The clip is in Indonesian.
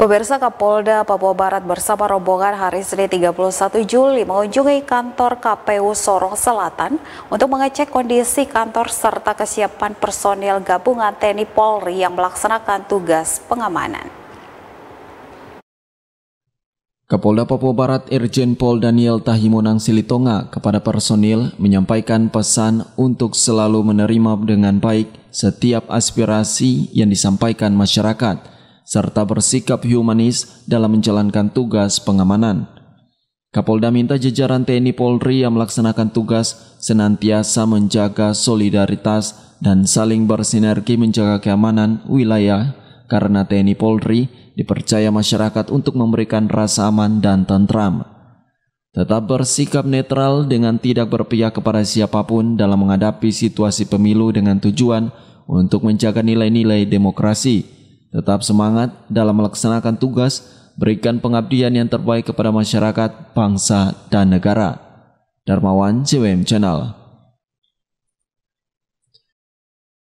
Pemirsa Kapolda Papua Barat bersama rombongan hari Senin 31 Juli mengunjungi kantor KPU Sorong Selatan untuk mengecek kondisi kantor serta kesiapan personil gabungan TNI Polri yang melaksanakan tugas pengamanan. Kapolda Papua Barat Irjen Pol Daniel Tahimonang Silitonga kepada personil menyampaikan pesan untuk selalu menerima dengan baik setiap aspirasi yang disampaikan masyarakat serta bersikap humanis dalam menjalankan tugas pengamanan. Kapolda minta jajaran TNI Polri yang melaksanakan tugas senantiasa menjaga solidaritas dan saling bersinergi menjaga keamanan wilayah karena TNI Polri dipercaya masyarakat untuk memberikan rasa aman dan tentram. Tetap bersikap netral dengan tidak berpihak kepada siapapun dalam menghadapi situasi pemilu dengan tujuan untuk menjaga nilai-nilai demokrasi Tetap semangat dalam melaksanakan tugas, berikan pengabdian yang terbaik kepada masyarakat, bangsa, dan negara. Darmawan CWM Channel